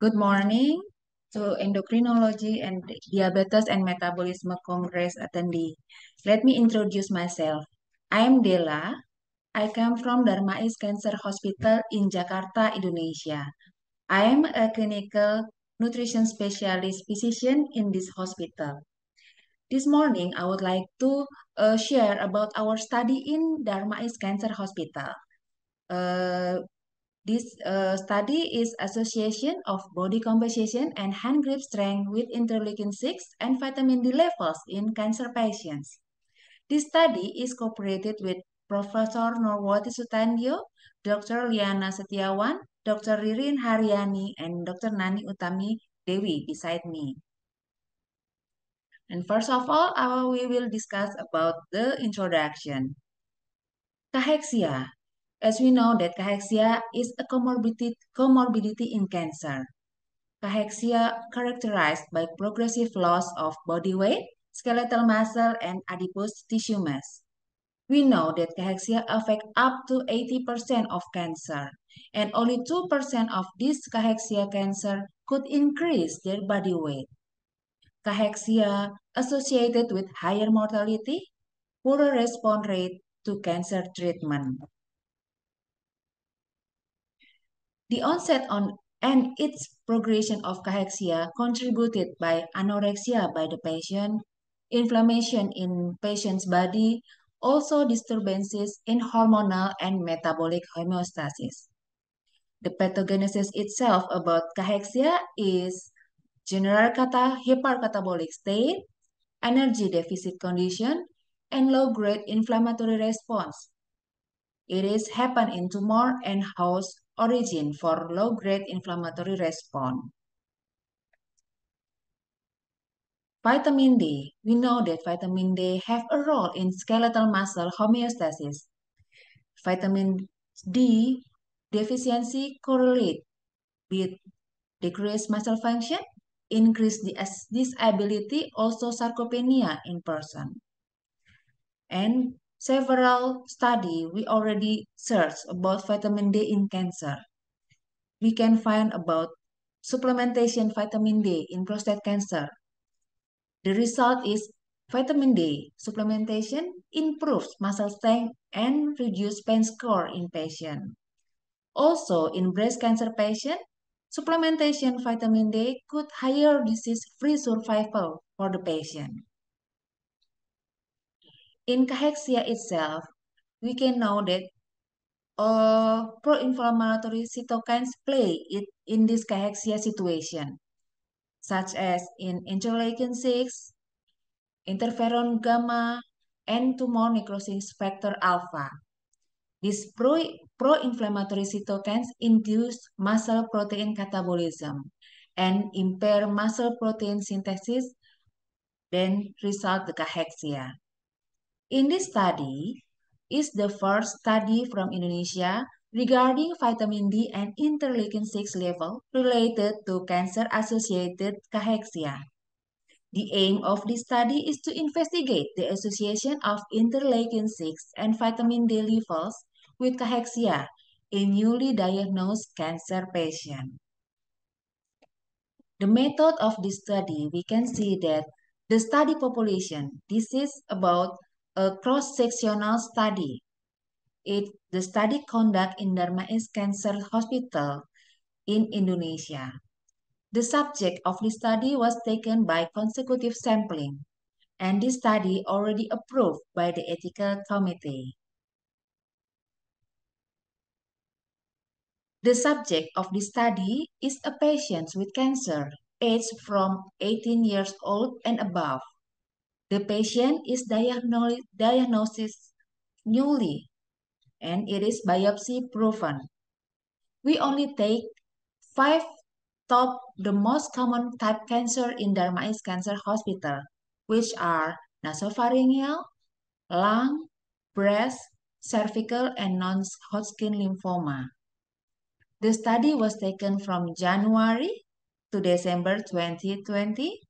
Good morning to endocrinology and diabetes and metabolism congress attendee. Let me introduce myself. I'm Dela. I come from Dharmais Cancer Hospital in Jakarta, Indonesia. I am a clinical nutrition specialist physician in this hospital. This morning, I would like to uh, share about our study in Dharmais Cancer Hospital. Uh, this uh, study is association of body composition and hand grip strength with interleukin-6 and vitamin D levels in cancer patients. This study is cooperated with Professor Norwati Sutandio, Dr. Liana Setiawan, Dr. Ririn Haryani, and Dr. Nani Utami Dewi beside me. And first of all, uh, we will discuss about the introduction. Cachexia as we know that cachexia is a comorbidity, comorbidity in cancer. Cachexia characterized by progressive loss of body weight, skeletal muscle, and adipose tissue mass. We know that cachexia affect up to 80% of cancer, and only 2% of this cachexia cancer could increase their body weight. Cachexia associated with higher mortality, poorer response rate to cancer treatment. The onset on and its progression of cachexia contributed by anorexia by the patient, inflammation in patient's body, also disturbances in hormonal and metabolic homeostasis. The pathogenesis itself about cachexia is general kata hypercatabolic state, energy deficit condition, and low-grade inflammatory response. It is happen in tumor and host origin for low-grade inflammatory response. Vitamin D. We know that vitamin D have a role in skeletal muscle homeostasis. Vitamin D deficiency correlate with decreased muscle function, increased disability, also sarcopenia in person. And several study we already searched about vitamin D in cancer. We can find about supplementation vitamin D in prostate cancer. The result is vitamin D supplementation improves muscle strength and reduces pain score in patient. Also, in breast cancer patient, supplementation vitamin D could higher disease-free survival for the patient. In cachexia itself, we can know that uh, pro-inflammatory cytokines play it in this cachexia situation, such as in interleukin-6, interferon gamma, and tumor necrosis factor alpha. These pro-inflammatory pro cytokines induce muscle protein catabolism and impair muscle protein synthesis, then result the cachexia. In this study, is the first study from Indonesia regarding vitamin D and interleukin-6 level related to cancer-associated cachexia. The aim of this study is to investigate the association of interleukin-6 and vitamin D levels with cachexia in newly diagnosed cancer patients. The method of this study, we can see that the study population, this is about a cross-sectional study. It, the study conducted in Darmais Cancer Hospital in Indonesia. The subject of the study was taken by consecutive sampling, and this study already approved by the ethical committee. The subject of the study is a patient with cancer aged from 18 years old and above. The patient is diagnosed, newly and it is biopsy proven. We only take five top the most common type cancer in Dermai's Cancer Hospital, which are nasopharyngeal, lung, breast, cervical, and non-Hodgkin lymphoma. The study was taken from January to December 2020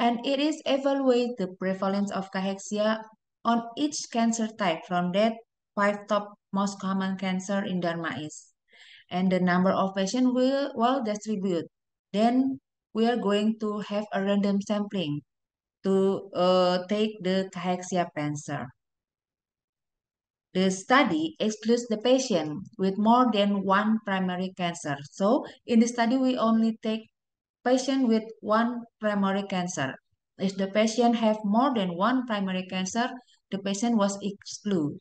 and it is evaluate the prevalence of cachexia on each cancer type from that five top most common cancer in Dharma is. And the number of patients will well distribute. Then we are going to have a random sampling to uh, take the cachexia cancer. The study excludes the patient with more than one primary cancer. So in the study, we only take patient with one primary cancer. If the patient have more than one primary cancer, the patient was excluded.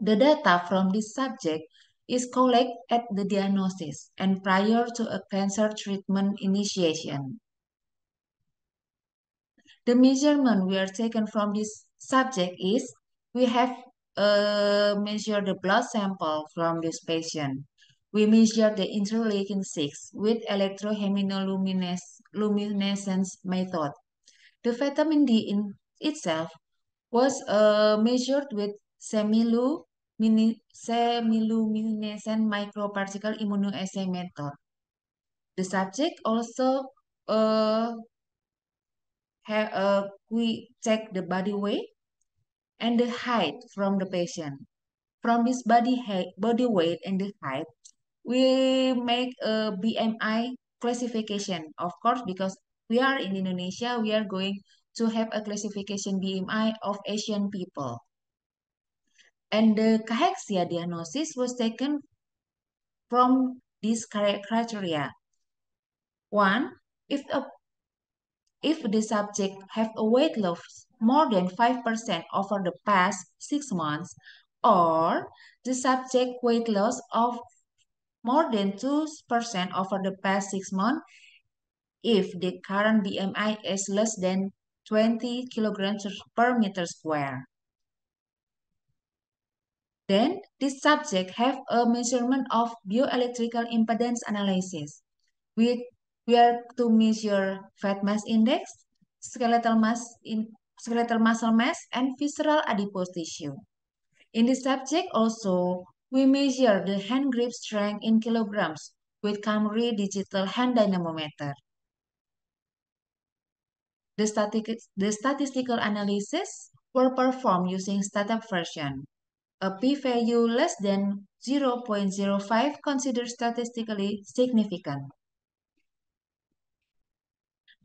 The data from this subject is collected at the diagnosis and prior to a cancer treatment initiation. The measurement we are taken from this subject is we have uh, measured the blood sample from this patient. We measure the interleukin 6 with electrohemioluminescence method. The vitamin D in itself was uh, measured with semiluminescent microparticle immunoassay method. The subject also uh, have, uh, we check the body weight and the height from the patient. From this body, height, body weight and the height, we make a BMI classification. Of course, because we are in Indonesia, we are going to have a classification BMI of Asian people. And the cachexia diagnosis was taken from these criteria. One, if a if the subject have a weight loss more than 5% over the past six months, or the subject weight loss of more than 2% over the past six months if the current BMI is less than 20 kilograms per meter square. Then, this subject have a measurement of bioelectrical impedance analysis, which are to measure fat mass index, skeletal mass in skeletal muscle mass, and visceral adipose tissue. In this subject also, We measure the hand grip strength in kilograms with Camry digital hand dynamometer. The, static, the statistical analysis were performed using startup version. A p-value less than 0.05 considered statistically significant.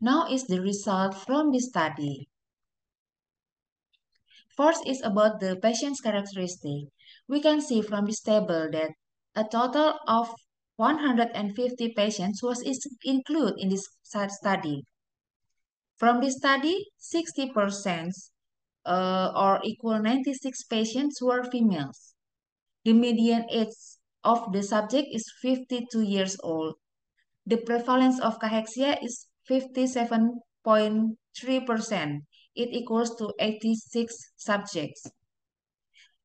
Now is the result from this study. First is about the patient's characteristic. we can see from this table that a total of 150 patients was included in this study. From this study, 60% uh, or equal 96 patients were females. The median age of the subject is 52 years old. The prevalence of cachexia is 57.3%. It equals to 86 subjects.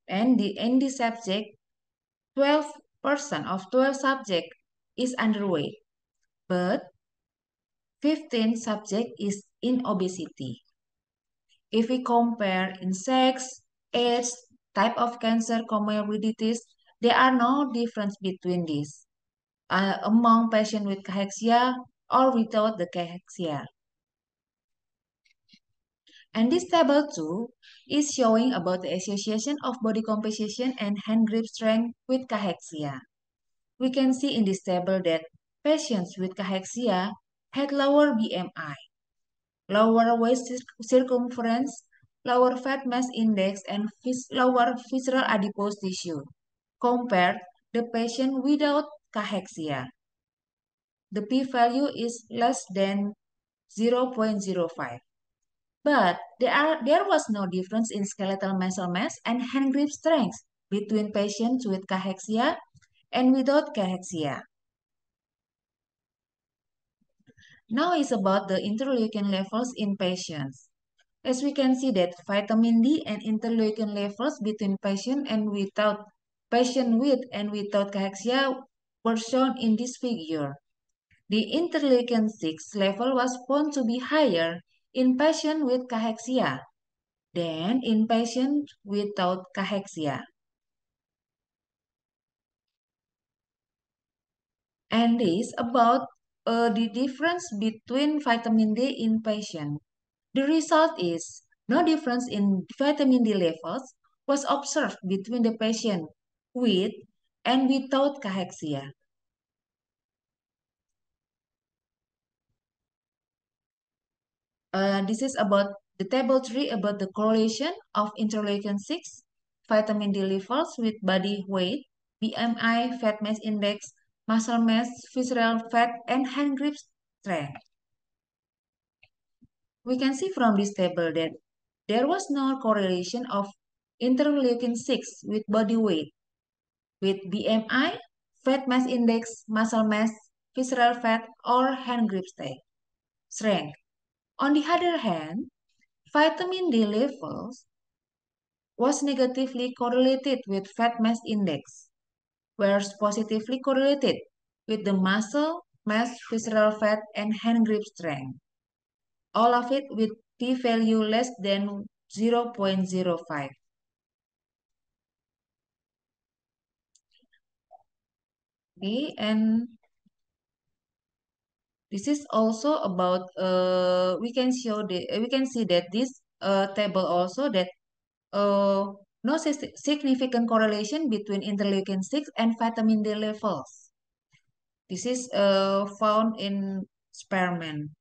And the, in the subject, 12% of 12 subject is underweight, but 15 subject is in obesity. If we compare in sex, age, type of cancer, comorbidities, there are no difference between these uh, among patient with cachexia or without the cachexia. And this table 2 is showing about the association of body composition and hand grip strength with cachexia. We can see in this table that patients with cachexia had lower BMI, lower waist circumference, lower fat mass index, and lower visceral adipose tissue compared the patient without cachexia. The p-value is less than 0.05. But there, are, there was no difference in skeletal muscle mass and hand grip strength between patients with cachexia and without cachexia. Now is about the interleukin levels in patients. As we can see that vitamin D and interleukin levels between patient and without patient with and without cachexia were shown in this figure. The interleukin 6 level was found to be higher in patient with cachexia than in patient without cachexia. And this about uh, the difference between vitamin D in patient. The result is no difference in vitamin D levels was observed between the patient with and without cachexia. Uh, this is about the table 3 about the correlation of interleukin 6, vitamin D levels with body weight, BMI, fat mass index, muscle mass, visceral fat, and hand grip strength. We can see from this table that there was no correlation of interleukin 6 with body weight, with BMI, fat mass index, muscle mass, visceral fat, or hand grip strength. On the other hand, vitamin D levels was negatively correlated with fat mass index, whereas positively correlated with the muscle mass, visceral fat, and hand grip strength. All of it with p-value less than 0.05. Okay, and This is also about uh, we can show the uh, we can see that this uh, table also that uh, no significant correlation between interleukin six and vitamin D levels. This is uh, found in experiment.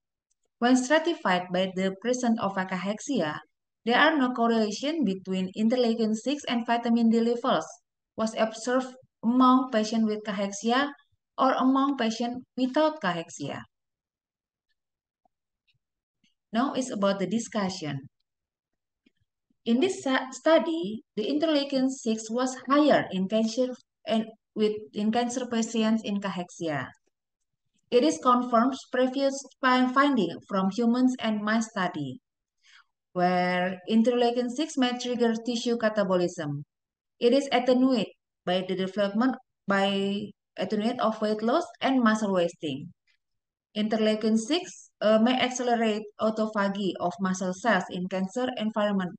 When stratified by the presence of akahexia, there are no correlation between interleukin six and vitamin D levels was observed among patients with cachexia or among patients without cachexia. Now it's about the discussion. In this study, the interleukin-6 was higher in cancer and with in cancer patients in cachexia. It is confirmed previous finding from humans and mice study, where interleukin-6 may trigger tissue catabolism. It is attenuated by the development by attenuate of weight loss and muscle wasting. Interleukin-6 uh, may accelerate autophagy of muscle cells in cancer environment.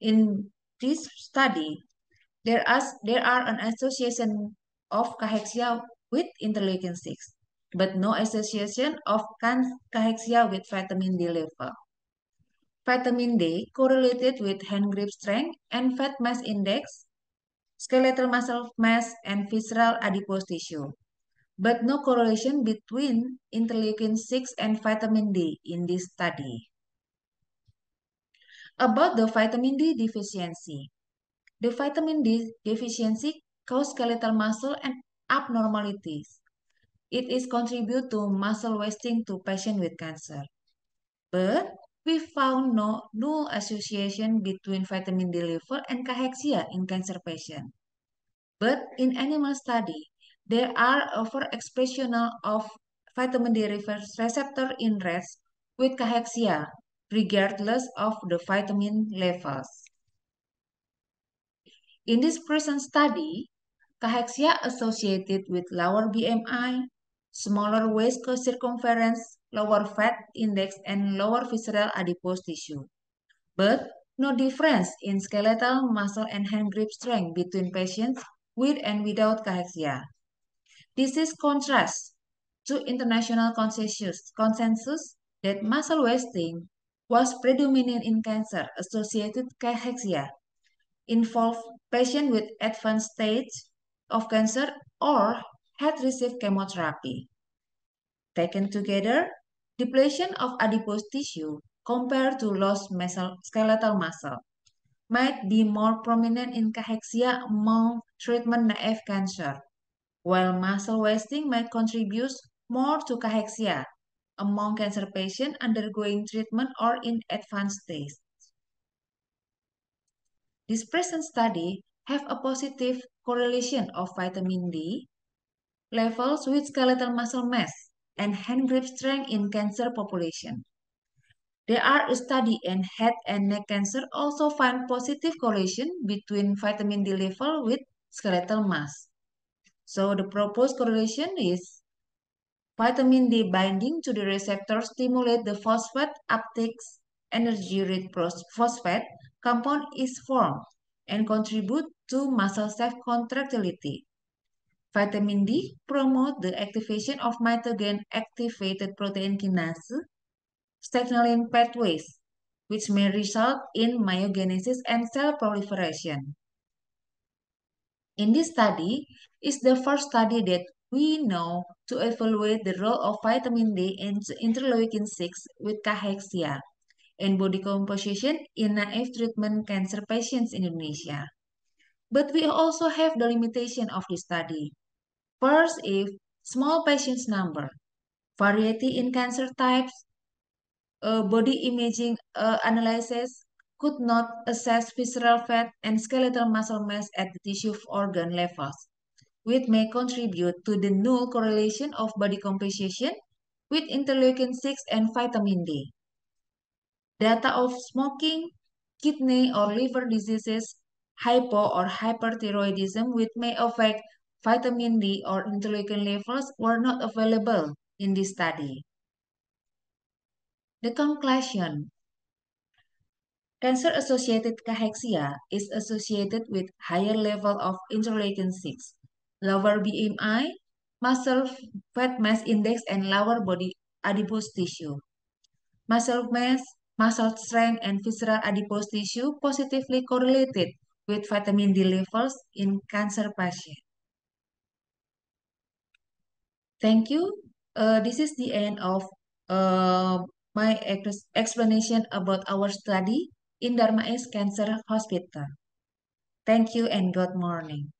In this study, there, as, there are an association of cachexia with interleukin-6, but no association of cachexia with vitamin D level. Vitamin D correlated with hand grip strength and fat mass index, skeletal muscle mass, and visceral adipose tissue but no correlation between interleukin 6 and vitamin D in this study. About the vitamin D deficiency. The vitamin D deficiency cause skeletal muscle and abnormalities. It is contribute to muscle wasting to patient with cancer. But we found no, no association between vitamin D level and cachexia in cancer patient. But in animal study, There are overexpression of vitamin D receptor in rats with cachexia, regardless of the vitamin levels. In this present study, cachexia associated with lower BMI, smaller waist circumference, lower fat index, and lower visceral adipose tissue. But no difference in skeletal, muscle, and hand grip strength between patients with and without cachexia. This is contrast to international consensus, consensus that muscle wasting was predominant in cancer-associated cachexia, involved patients with advanced stage of cancer or had received chemotherapy. Taken together, depletion of adipose tissue compared to lost muscle, skeletal muscle might be more prominent in cachexia among treatment-naive cancer while muscle wasting might contribute more to cachexia among cancer patients undergoing treatment or in advanced stage. This present study have a positive correlation of vitamin D levels with skeletal muscle mass and hand grip strength in cancer population. There are a study in head and neck cancer also find positive correlation between vitamin D level with skeletal mass. So the proposed correlation is vitamin D binding to the receptor stimulate the phosphate uptake energy rich phosphate compound is formed and contribute to muscle self-contractility. Vitamin D promote the activation of mitogen-activated protein kinase, signaling pathways, which may result in myogenesis and cell proliferation. In this study, is the first study that we know to evaluate the role of vitamin D and interleukin-6 with cachexia and body composition in naive treatment cancer patients in Indonesia. But we also have the limitation of this study. First is small patients number, variety in cancer types, uh, body imaging uh, analysis, could not assess visceral fat and skeletal muscle mass at the tissue organ levels, which may contribute to the null correlation of body composition with interleukin-6 and vitamin D. Data of smoking, kidney or liver diseases, hypo or hyperthyroidism which may affect vitamin D or interleukin levels were not available in this study. The conclusion Cancer-associated cachexia is associated with higher level of interleukin-6, lower BMI, muscle fat mass index, and lower body adipose tissue. Muscle mass, muscle strength, and visceral adipose tissue positively correlated with vitamin D levels in cancer patients. Thank you. Uh, this is the end of uh, my explanation about our study in Dharma East Cancer Hospital. Thank you and good morning.